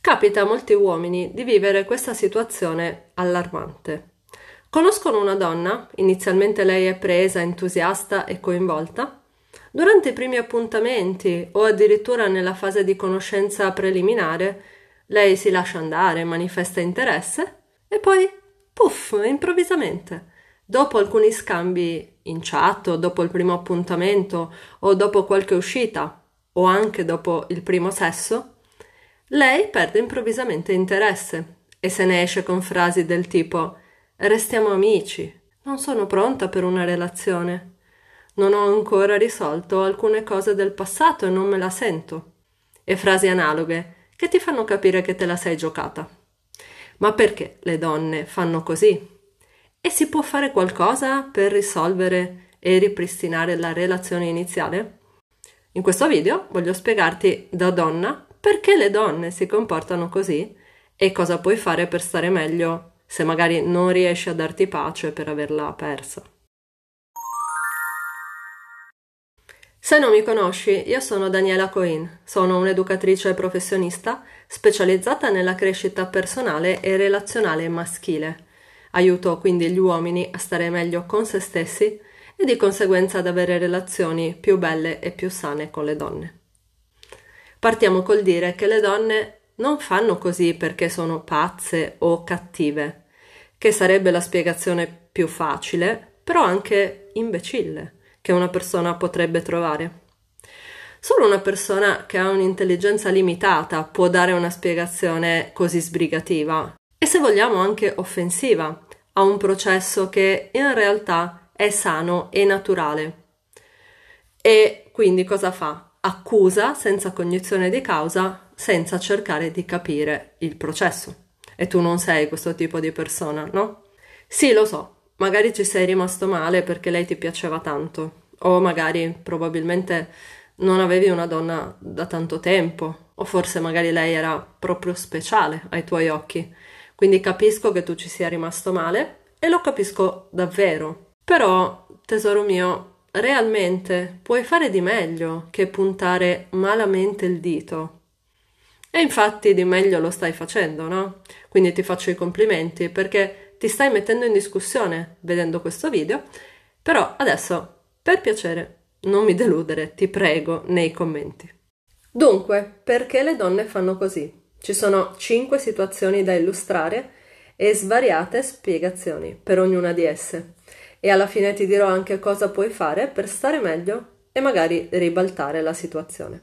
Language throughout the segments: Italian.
Capita a molti uomini di vivere questa situazione allarmante. Conoscono una donna, inizialmente lei è presa, entusiasta e coinvolta. Durante i primi appuntamenti o addirittura nella fase di conoscenza preliminare, lei si lascia andare, manifesta interesse e poi, puff, improvvisamente, dopo alcuni scambi in chat o dopo il primo appuntamento o dopo qualche uscita o anche dopo il primo sesso, lei perde improvvisamente interesse e se ne esce con frasi del tipo Restiamo amici, non sono pronta per una relazione, non ho ancora risolto alcune cose del passato e non me la sento, e frasi analoghe che ti fanno capire che te la sei giocata. Ma perché le donne fanno così? E si può fare qualcosa per risolvere e ripristinare la relazione iniziale? In questo video voglio spiegarti da donna perché le donne si comportano così e cosa puoi fare per stare meglio se magari non riesci a darti pace per averla persa. Se non mi conosci, io sono Daniela Coin, sono un'educatrice professionista specializzata nella crescita personale e relazionale maschile. Aiuto quindi gli uomini a stare meglio con se stessi e di conseguenza ad avere relazioni più belle e più sane con le donne. Partiamo col dire che le donne non fanno così perché sono pazze o cattive, che sarebbe la spiegazione più facile, però anche imbecille, che una persona potrebbe trovare. Solo una persona che ha un'intelligenza limitata può dare una spiegazione così sbrigativa e se vogliamo anche offensiva a un processo che in realtà è sano e naturale. E quindi cosa fa? accusa senza cognizione di causa, senza cercare di capire il processo. E tu non sei questo tipo di persona, no? Sì, lo so, magari ci sei rimasto male perché lei ti piaceva tanto, o magari probabilmente non avevi una donna da tanto tempo, o forse magari lei era proprio speciale ai tuoi occhi. Quindi capisco che tu ci sia rimasto male e lo capisco davvero. Però, tesoro mio, realmente puoi fare di meglio che puntare malamente il dito. E infatti di meglio lo stai facendo, no? Quindi ti faccio i complimenti perché ti stai mettendo in discussione vedendo questo video, però adesso, per piacere, non mi deludere, ti prego, nei commenti. Dunque, perché le donne fanno così? Ci sono cinque situazioni da illustrare e svariate spiegazioni per ognuna di esse e alla fine ti dirò anche cosa puoi fare per stare meglio e magari ribaltare la situazione.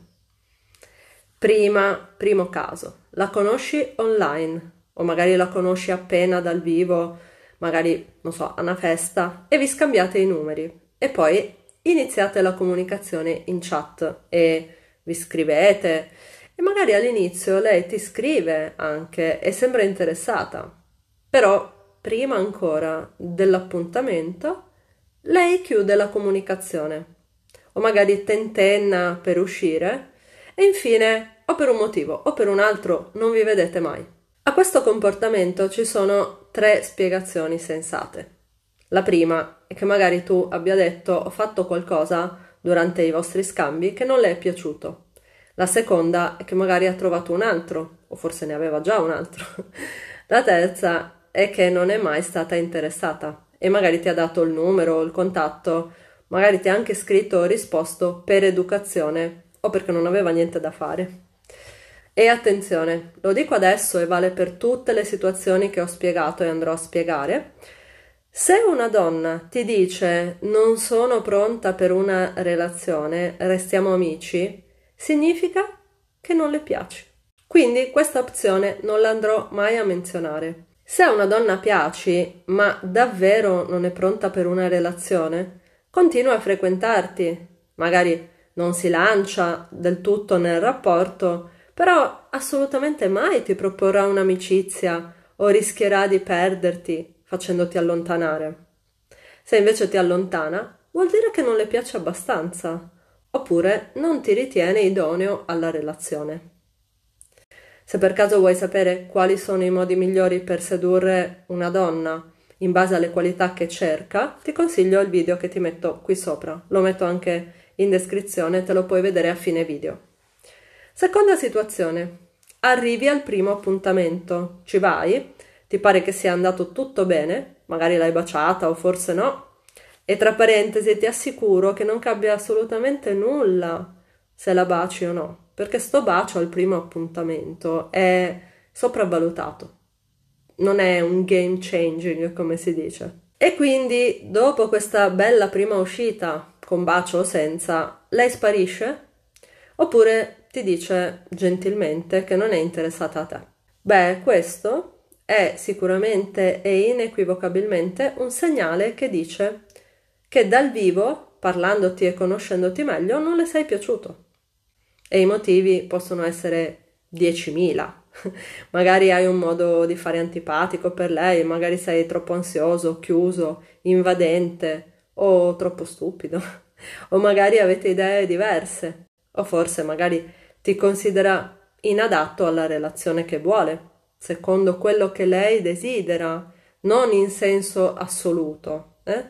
Prima, primo caso, la conosci online o magari la conosci appena dal vivo, magari, non so, a una festa e vi scambiate i numeri e poi iniziate la comunicazione in chat e vi scrivete e magari all'inizio lei ti scrive anche e sembra interessata, però prima ancora dell'appuntamento, lei chiude la comunicazione o magari tentenna per uscire e infine o per un motivo o per un altro non vi vedete mai. A questo comportamento ci sono tre spiegazioni sensate. La prima è che magari tu abbia detto o fatto qualcosa durante i vostri scambi che non le è piaciuto. La seconda è che magari ha trovato un altro, o forse ne aveva già un altro. La terza e che non è mai stata interessata e magari ti ha dato il numero, il contatto, magari ti ha anche scritto o risposto per educazione o perché non aveva niente da fare. E attenzione, lo dico adesso e vale per tutte le situazioni che ho spiegato e andrò a spiegare. Se una donna ti dice non sono pronta per una relazione, restiamo amici, significa che non le piaci. Quindi questa opzione non la andrò mai a menzionare. Se a una donna piaci, ma davvero non è pronta per una relazione, continua a frequentarti. Magari non si lancia del tutto nel rapporto, però assolutamente mai ti proporrà un'amicizia o rischierà di perderti facendoti allontanare. Se invece ti allontana, vuol dire che non le piace abbastanza, oppure non ti ritiene idoneo alla relazione. Se per caso vuoi sapere quali sono i modi migliori per sedurre una donna in base alle qualità che cerca, ti consiglio il video che ti metto qui sopra. Lo metto anche in descrizione, te lo puoi vedere a fine video. Seconda situazione. Arrivi al primo appuntamento, ci vai, ti pare che sia andato tutto bene, magari l'hai baciata o forse no, e tra parentesi ti assicuro che non cambia assolutamente nulla se la baci o no perché sto bacio al primo appuntamento è sopravvalutato, non è un game changing come si dice. E quindi dopo questa bella prima uscita, con bacio o senza, lei sparisce oppure ti dice gentilmente che non è interessata a te. Beh, questo è sicuramente e inequivocabilmente un segnale che dice che dal vivo, parlandoti e conoscendoti meglio, non le sei piaciuto e i motivi possono essere 10.000. magari hai un modo di fare antipatico per lei, magari sei troppo ansioso, chiuso, invadente o troppo stupido, o magari avete idee diverse, o forse magari ti considera inadatto alla relazione che vuole, secondo quello che lei desidera, non in senso assoluto. Eh?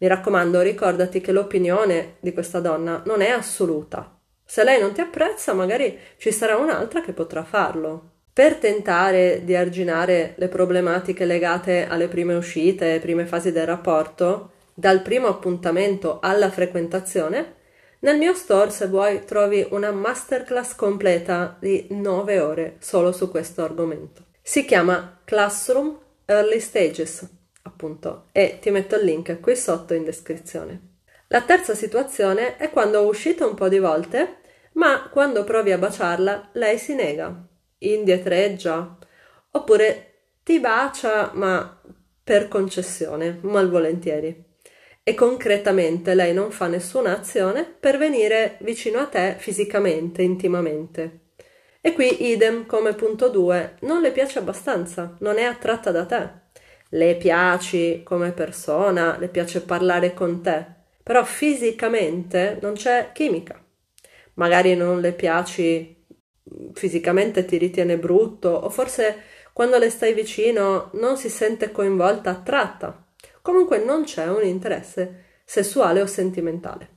Mi raccomando, ricordati che l'opinione di questa donna non è assoluta, se lei non ti apprezza, magari ci sarà un'altra che potrà farlo. Per tentare di arginare le problematiche legate alle prime uscite, prime fasi del rapporto, dal primo appuntamento alla frequentazione, nel mio store, se vuoi, trovi una masterclass completa di 9 ore solo su questo argomento. Si chiama Classroom Early Stages, appunto, e ti metto il link qui sotto in descrizione. La terza situazione è quando è uscite un po' di volte, ma quando provi a baciarla lei si nega, indietreggia, oppure ti bacia ma per concessione, malvolentieri. E concretamente lei non fa nessuna azione per venire vicino a te fisicamente, intimamente. E qui idem come punto 2, non le piace abbastanza, non è attratta da te. Le piaci come persona, le piace parlare con te, però fisicamente non c'è chimica. Magari non le piaci fisicamente, ti ritiene brutto o forse quando le stai vicino non si sente coinvolta, attratta. Comunque non c'è un interesse sessuale o sentimentale.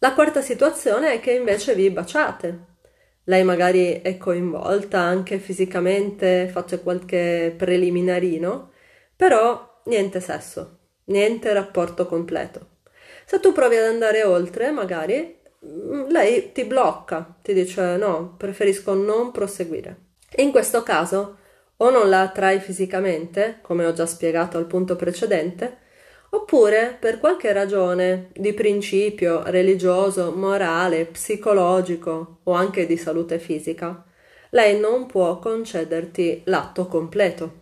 La quarta situazione è che invece vi baciate. Lei magari è coinvolta anche fisicamente, faccio qualche preliminarino, però niente sesso niente rapporto completo. Se tu provi ad andare oltre, magari mm, lei ti blocca, ti dice no, preferisco non proseguire. In questo caso o non la attrai fisicamente, come ho già spiegato al punto precedente, oppure per qualche ragione di principio religioso, morale, psicologico o anche di salute fisica, lei non può concederti l'atto completo.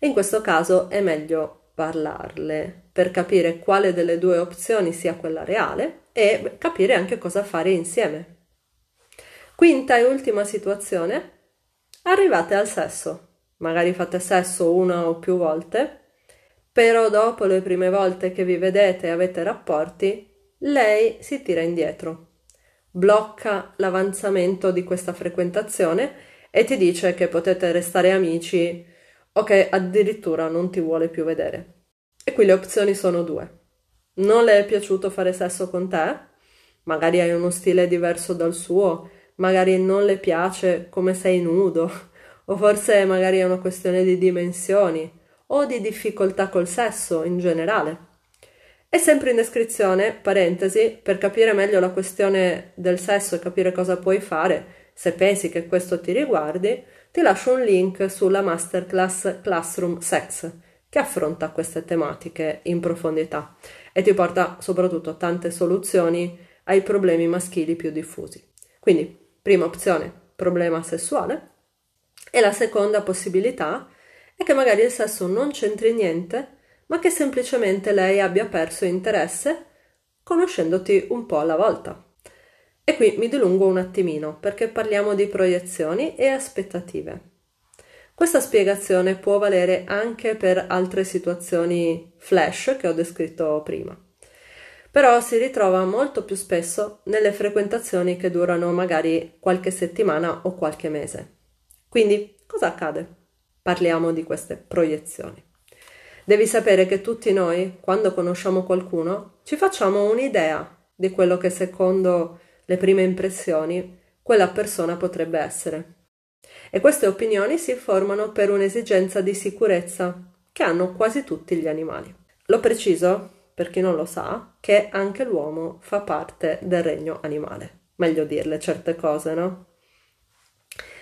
In questo caso è meglio parlarle per capire quale delle due opzioni sia quella reale e capire anche cosa fare insieme. Quinta e ultima situazione, arrivate al sesso. Magari fate sesso una o più volte, però dopo le prime volte che vi vedete e avete rapporti, lei si tira indietro, blocca l'avanzamento di questa frequentazione e ti dice che potete restare amici Ok, addirittura non ti vuole più vedere. E qui le opzioni sono due. Non le è piaciuto fare sesso con te? Magari hai uno stile diverso dal suo, magari non le piace come sei nudo, o forse magari è una questione di dimensioni o di difficoltà col sesso in generale. E sempre in descrizione, parentesi, per capire meglio la questione del sesso e capire cosa puoi fare, se pensi che questo ti riguardi, ti lascio un link sulla masterclass Classroom Sex che affronta queste tematiche in profondità e ti porta soprattutto tante soluzioni ai problemi maschili più diffusi. Quindi, prima opzione, problema sessuale e la seconda possibilità è che magari il sesso non c'entri niente, ma che semplicemente lei abbia perso interesse conoscendoti un po' alla volta. E qui mi dilungo un attimino perché parliamo di proiezioni e aspettative. Questa spiegazione può valere anche per altre situazioni flash che ho descritto prima, però si ritrova molto più spesso nelle frequentazioni che durano magari qualche settimana o qualche mese. Quindi cosa accade? Parliamo di queste proiezioni. Devi sapere che tutti noi, quando conosciamo qualcuno, ci facciamo un'idea di quello che secondo le prime impressioni, quella persona potrebbe essere. E queste opinioni si formano per un'esigenza di sicurezza che hanno quasi tutti gli animali. L'ho preciso, per chi non lo sa, che anche l'uomo fa parte del regno animale. Meglio dirle certe cose, no?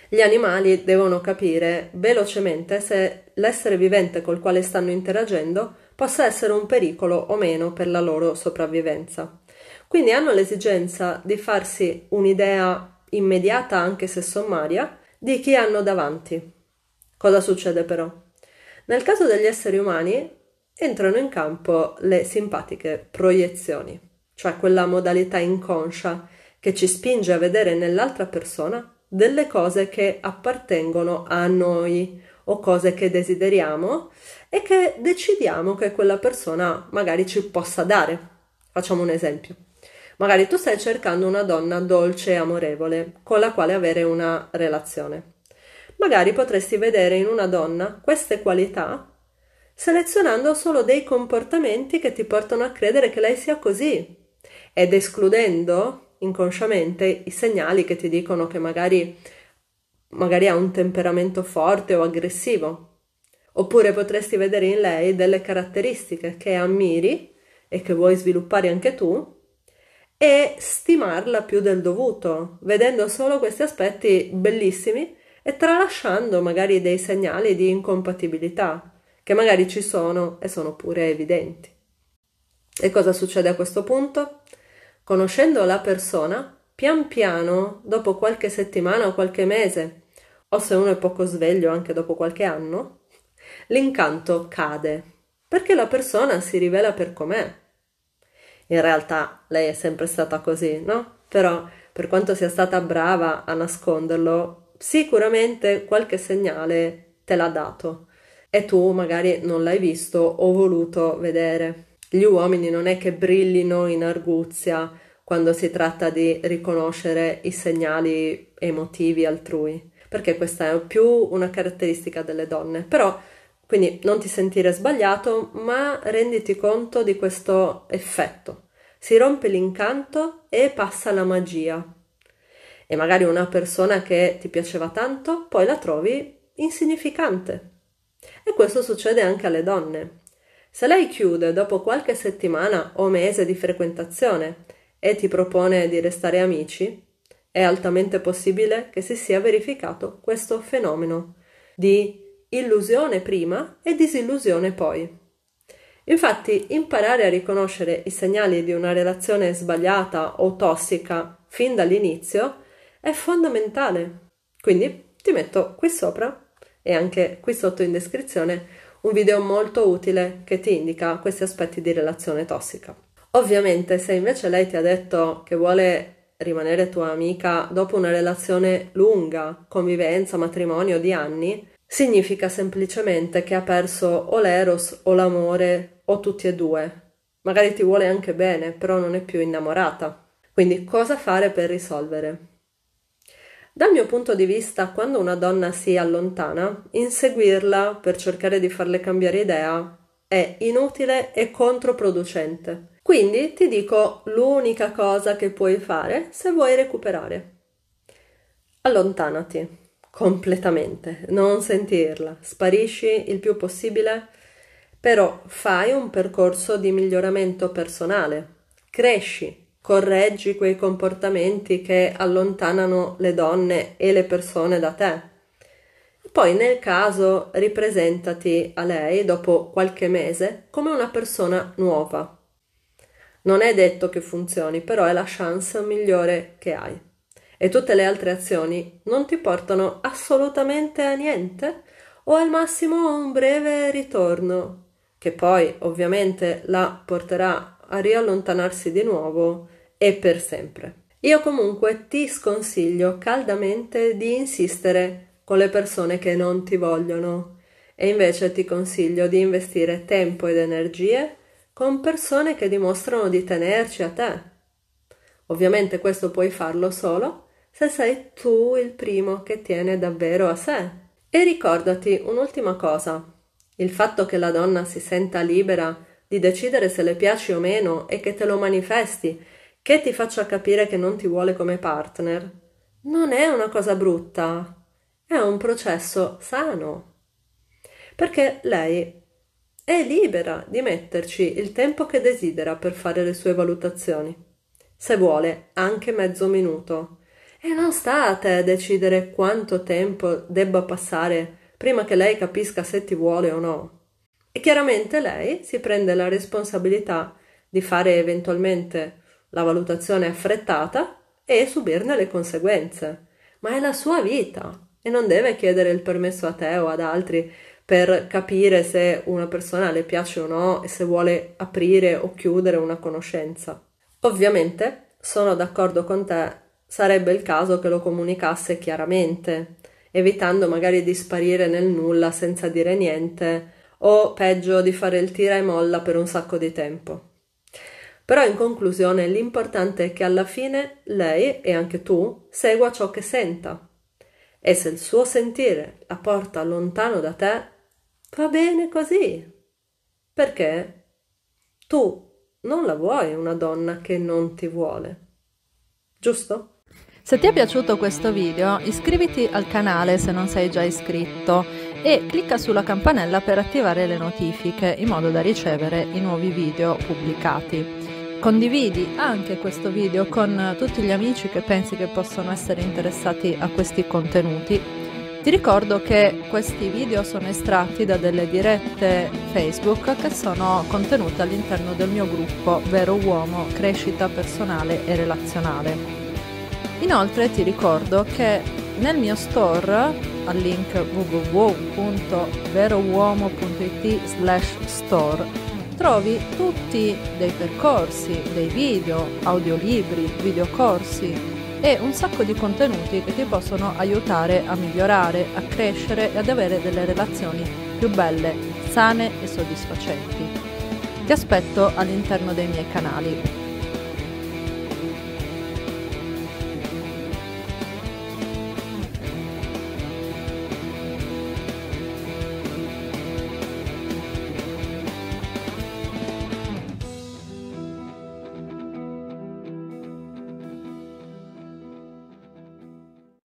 Gli animali devono capire velocemente se l'essere vivente col quale stanno interagendo possa essere un pericolo o meno per la loro sopravvivenza. Quindi hanno l'esigenza di farsi un'idea immediata, anche se sommaria, di chi hanno davanti. Cosa succede però? Nel caso degli esseri umani entrano in campo le simpatiche proiezioni, cioè quella modalità inconscia che ci spinge a vedere nell'altra persona delle cose che appartengono a noi o cose che desideriamo e che decidiamo che quella persona magari ci possa dare. Facciamo un esempio. Magari tu stai cercando una donna dolce e amorevole con la quale avere una relazione. Magari potresti vedere in una donna queste qualità selezionando solo dei comportamenti che ti portano a credere che lei sia così ed escludendo inconsciamente i segnali che ti dicono che magari, magari ha un temperamento forte o aggressivo Oppure potresti vedere in lei delle caratteristiche che ammiri e che vuoi sviluppare anche tu e stimarla più del dovuto, vedendo solo questi aspetti bellissimi e tralasciando magari dei segnali di incompatibilità che magari ci sono e sono pure evidenti. E cosa succede a questo punto? Conoscendo la persona, pian piano, dopo qualche settimana o qualche mese, o se uno è poco sveglio anche dopo qualche anno, l'incanto cade perché la persona si rivela per com'è. In realtà lei è sempre stata così, no? Però per quanto sia stata brava a nasconderlo, sicuramente qualche segnale te l'ha dato e tu magari non l'hai visto o voluto vedere. Gli uomini non è che brillino in arguzia quando si tratta di riconoscere i segnali emotivi altrui, perché questa è più una caratteristica delle donne, però quindi non ti sentire sbagliato, ma renditi conto di questo effetto. Si rompe l'incanto e passa la magia. E magari una persona che ti piaceva tanto, poi la trovi insignificante. E questo succede anche alle donne. Se lei chiude dopo qualche settimana o mese di frequentazione e ti propone di restare amici, è altamente possibile che si sia verificato questo fenomeno di illusione prima e disillusione poi. Infatti, imparare a riconoscere i segnali di una relazione sbagliata o tossica fin dall'inizio è fondamentale. Quindi ti metto qui sopra e anche qui sotto in descrizione un video molto utile che ti indica questi aspetti di relazione tossica. Ovviamente, se invece lei ti ha detto che vuole rimanere tua amica dopo una relazione lunga, convivenza, matrimonio di anni, significa semplicemente che ha perso o l'eros o l'amore o tutti e due. Magari ti vuole anche bene, però non è più innamorata. Quindi cosa fare per risolvere? Dal mio punto di vista, quando una donna si allontana, inseguirla per cercare di farle cambiare idea è inutile e controproducente. Quindi ti dico l'unica cosa che puoi fare se vuoi recuperare. Allontanati completamente, non sentirla, sparisci il più possibile, però fai un percorso di miglioramento personale, cresci, correggi quei comportamenti che allontanano le donne e le persone da te. Poi nel caso ripresentati a lei dopo qualche mese come una persona nuova. Non è detto che funzioni, però è la chance migliore che hai e tutte le altre azioni non ti portano assolutamente a niente o al massimo a un breve ritorno, che poi ovviamente la porterà a riallontanarsi di nuovo e per sempre. Io comunque ti sconsiglio caldamente di insistere con le persone che non ti vogliono e invece ti consiglio di investire tempo ed energie con persone che dimostrano di tenerci a te. Ovviamente questo puoi farlo solo se sei tu il primo che tiene davvero a sé. E ricordati un'ultima cosa. Il fatto che la donna si senta libera di decidere se le piaci o meno e che te lo manifesti, che ti faccia capire che non ti vuole come partner, non è una cosa brutta, è un processo sano. Perché lei è libera di metterci il tempo che desidera per fare le sue valutazioni. Se vuole, anche mezzo minuto. E non sta a te decidere quanto tempo debba passare prima che lei capisca se ti vuole o no. E chiaramente lei si prende la responsabilità di fare eventualmente la valutazione affrettata e subirne le conseguenze. Ma è la sua vita e non deve chiedere il permesso a te o ad altri per capire se una persona le piace o no e se vuole aprire o chiudere una conoscenza. Ovviamente sono d'accordo con te sarebbe il caso che lo comunicasse chiaramente, evitando magari di sparire nel nulla senza dire niente o peggio di fare il tira e molla per un sacco di tempo. Però in conclusione l'importante è che alla fine lei e anche tu segua ciò che senta. E se il suo sentire la porta lontano da te, va bene così. Perché tu non la vuoi una donna che non ti vuole. Giusto? Se ti è piaciuto questo video iscriviti al canale se non sei già iscritto e clicca sulla campanella per attivare le notifiche in modo da ricevere i nuovi video pubblicati. Condividi anche questo video con tutti gli amici che pensi che possono essere interessati a questi contenuti. Ti ricordo che questi video sono estratti da delle dirette Facebook che sono contenute all'interno del mio gruppo Vero Uomo Crescita Personale e Relazionale. Inoltre ti ricordo che nel mio store al link www.verouomo.it slash store trovi tutti dei percorsi, dei video, audiolibri, videocorsi e un sacco di contenuti che ti possono aiutare a migliorare, a crescere e ad avere delle relazioni più belle, sane e soddisfacenti. Ti aspetto all'interno dei miei canali.